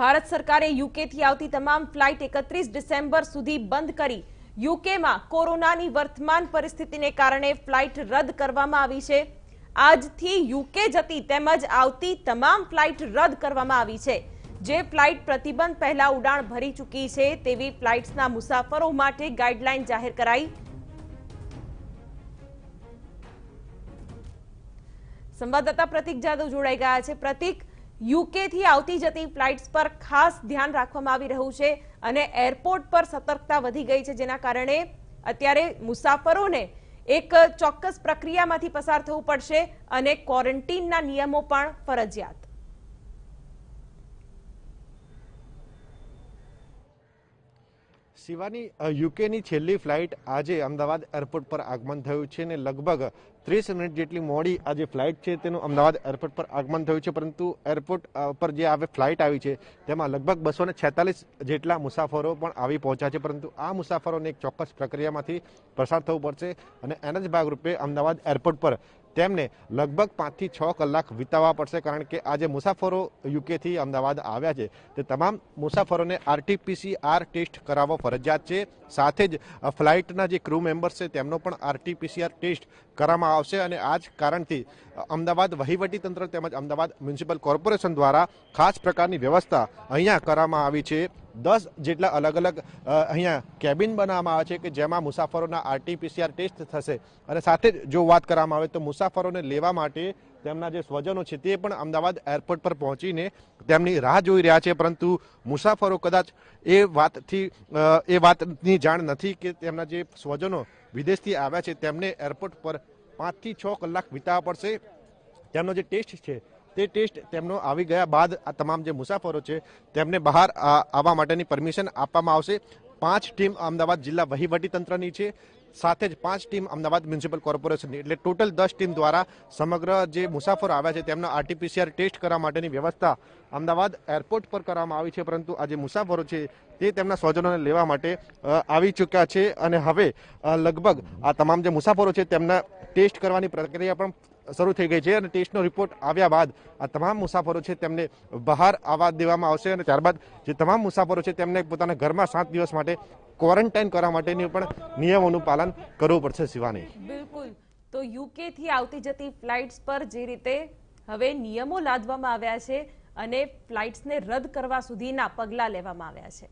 ભારત સરકારે યુકેથી આવતી તમામ ફ્લાઇટ એકત્રીસ ડિસેમ્બર સુધી બંધ કરી યુકેમાં કોરોનાની વર્તમાન પરિસ્થિતિને કારણે ફ્લાઇટ રદ કરવામાં આવી છે આજથી યુકે જતી તેમજ આવતી તમામ ફ્લાઇટ રદ કરવામાં આવી છે જે ફ્લાઇટ પ્રતિબંધ પહેલા ઉડાણ ભરી ચૂકી છે તેવી ફ્લાઇટ્સના મુસાફરો માટે ગાઈડલાઇન જાહેર કરાઈ સંવાદદાતા પ્રતિક જાદવ જોડાઈ ગયા છે પ્રતિક યુકેથી આવતી જતી ફ્લાઇટ્સ પર ખાસ ધ્યાન રાખવામાં આવી રહ્યું છે અને એરપોર્ટ પર સતર્કતા વધી ગઈ છે જેના કારણે અત્યારે મુસાફરોને એક ચોક્કસ પ્રક્રિયામાંથી પસાર થવું પડશે અને ક્વોરન્ટીનના નિયમો પણ ફરજિયાત શિવાની યુકેની છેલ્લી ફ્લાઇટ આજે અમદાવાદ એરપોર્ટ પર આગમન થયું છે અને લગભગ ત્રીસ મિનિટ જેટલી મોડી આજે ફ્લાઇટ છે તેનું અમદાવાદ એરપોર્ટ પર આગમન થયું છે પરંતુ એરપોર્ટ પર જે આવે ફ્લાઇટ આવી છે તેમાં લગભગ બસો છેતાલીસ જેટલા મુસાફરો પણ આવી પહોંચ્યા છે પરંતુ આ મુસાફરોને એક ચોક્કસ પ્રક્રિયામાંથી પસાર થવું પડશે અને એના જ ભાગરૂપે અમદાવાદ એરપોર્ટ પર તેમને લગભગ પાંચથી છ કલાક વિતાવવા પડશે કારણ કે આજે મુસાફરો યુકેથી અમદાવાદ આવ્યા છે તે તમામ મુસાફરોને આરટીપીસીઆર ટેસ્ટ કરાવવો ફરજિયાત છે સાથે જ ફ્લાઇટના જે ક્રૂ મેમ્બર્સ છે તેમનો પણ આરટીપીસીઆર ટેસ્ટ કરવામાં આવશે અને આ જ કારણથી અમદાવાદ વહીવટીતંત્ર તેમજ અમદાવાદ મ્યુનિસિપલ કોર્પોરેશન દ્વારા ખાસ પ્રકારની વ્યવસ્થા અહીંયા કરવામાં આવી છે દસ જેટલા અલગ અલગ અહીંયા કેબિન બનાવવામાં આવે છે કે જેમાં મુસાફરોના આરટીપીસીઆર ટેસ્ટ થશે અને સાથે જો વાત કરવામાં આવે તો મુસાફરોને લેવા માટે તેમના જે સ્વજનો છે તે પણ અમદાવાદ એરપોર્ટ પર પહોંચીને તેમની રાહ જોઈ રહ્યા છે પરંતુ મુસાફરો કદાચ એ વાતથી એ વાતની જાણ નથી કે તેમના જે સ્વજનો વિદેશથી આવ્યા છે તેમને એરપોર્ટ પર પાંચથી છ કલાક વિતાવવા પડશે તેમનો જે ટેસ્ટ છે તે ટેસ્ટ તેમનો આવી ગયા બાદ આ તમામ જે મુસાફરો છે તેમને બહાર આવવા માટેની પરમિશન આપવામાં આવશે પાંચ ટીમ અમદાવાદ જિલ્લા વહીવટી તંત્રની છે સાથે જ પાંચ ટીમ અમદાવાદ મ્યુનિસિપલ કોર્પોરેશનની એટલે ટોટલ દસ ટીમ દ્વારા સમગ્ર જે મુસાફરો આવ્યા છે તેમના આરટીપીસીઆર ટેસ્ટ કરવા માટેની વ્યવસ્થા અમદાવાદ એરપોર્ટ પર કરવામાં આવી છે પરંતુ આ જે મુસાફરો છે તે તેમના સ્વજનોને લેવા માટે આવી ચૂક્યા છે અને હવે લગભગ આ તમામ જે મુસાફરો છે તેમના ટેસ્ટ કરવાની પ્રક્રિયા પણ શરૂ થઈ ગઈ છે અને ટેસ્ટનો રિપોર્ટ આવ્યા બાદ આ તમામ મુસાફરો છે તેમને બહાર આવવા દેવામાં આવશે અને ત્યારબાદ જે તમામ મુસાફરો છે તેમને પોતાના ઘરમાં સાત દિવસ માટે ક્વોરન્ટાઇન કરવા માટેની પણ નિયમોનું પાલન કરવું પડશે શિવાની બિલકુલ તો યુકેથી આવતી જતી ફ્લાઇટ્સ પર જે રીતે હવે નિયમો લાદવામાં આવ્યા છે અને ફ્લાઇટ્સને રદ કરવા સુધીના પગલાં લેવામાં આવ્યા છે